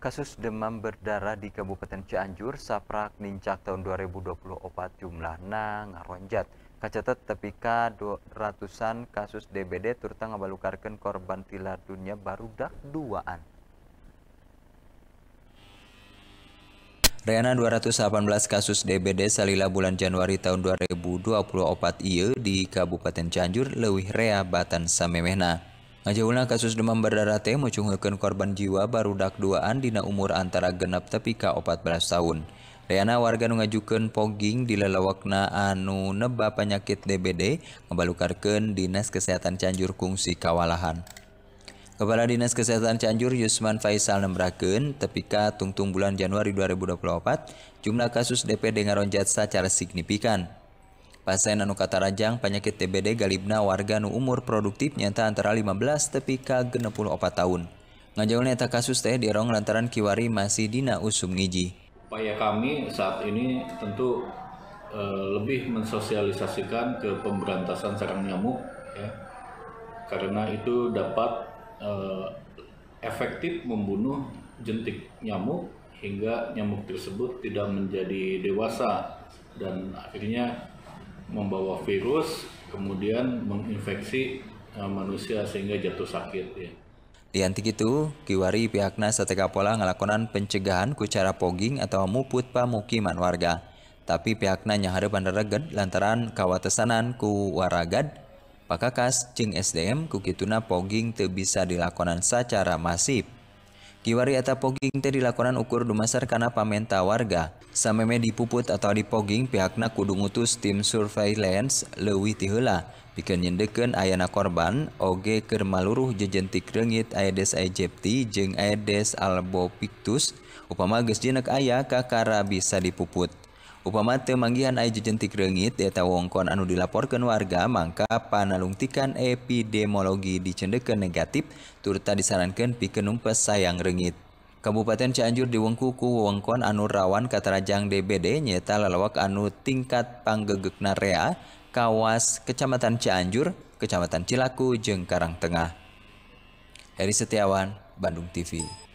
Kasus demam berdarah di Kabupaten Cianjur, Saprak Nincak tahun 2020 opat jumlahna ngaronjat. Kacatet tepika ratusan kasus DBD turta ngabalukarkan korban tilar dunia baru dak duaan. rena 218 kasus DBD salila bulan Januari tahun 2024 iya di Kabupaten Cianjur lewih rea Batan Samemehna. Ngajaulah kasus demam berdarah teh mucunghulkeun korban jiwa baru dak duaan dina umur antara genap tepi ka 14 tahun. Riana warga mengajukan pogging di lelawakna anu neba penyakit DBD ngebalukarkeun Dinas Kesehatan Cianjur kungsi kawalahan. Kepala Dinas Kesehatan Cianjur Yusman Faisal nembrakeun tepika tungtung bulan Januari 2024 jumlah kasus DPD ngaronjat secara signifikan. Pasien anu katarajang penyakit TBD galibna warga nu umur produktif nyata antara 15 tepi ka 64 tahun. ngajau neta kasus teh dirong lantaran kiwari masih dina usum ngiji. Upaya kami saat ini tentu e, lebih mensosialisasikan ke pemberantasan sarang nyamuk ya. Karena itu dapat e, efektif membunuh jentik nyamuk hingga nyamuk tersebut tidak menjadi dewasa dan akhirnya membawa virus kemudian menginfeksi eh, manusia sehingga jatuh sakit ya. Dianti itu, kiwari pihaknya sateka pola ngelakonan pencegahan kucara cara poging atau muput pamukiman warga. Tapi pihaknya nyaharepan reged lantaran kawatesanan ku waragad, pakakas cing SDM ku kituna poging te bisa dilakonan secara masif. Kiwari atau poging te dilakonan ukur dumasar karena pamenta warga, me dipuput atau dipoging pihakna kudung utus tim Surveilands lewila piendeken Aana korban OG kemaluruh jejentik rennggit aidDSti aides albopictus upama gejenak ayah Kakara bisa dipuput upama Temangian A jejentik rennggit diata wongkon anu dilaporkan warga maka panungtikan epidemiologi dicendekan negatif turta disarankan pikenum pe sayang renggit Kabupaten Cianjur di Wengkuku wewengkon anu rawan katarajang DBD nyata lalawak anu tingkat panggegekna rea kawas Kecamatan Cianjur, Kecamatan Cilaku, jeung Karang Tengah. Heri Setiawan, Bandung TV.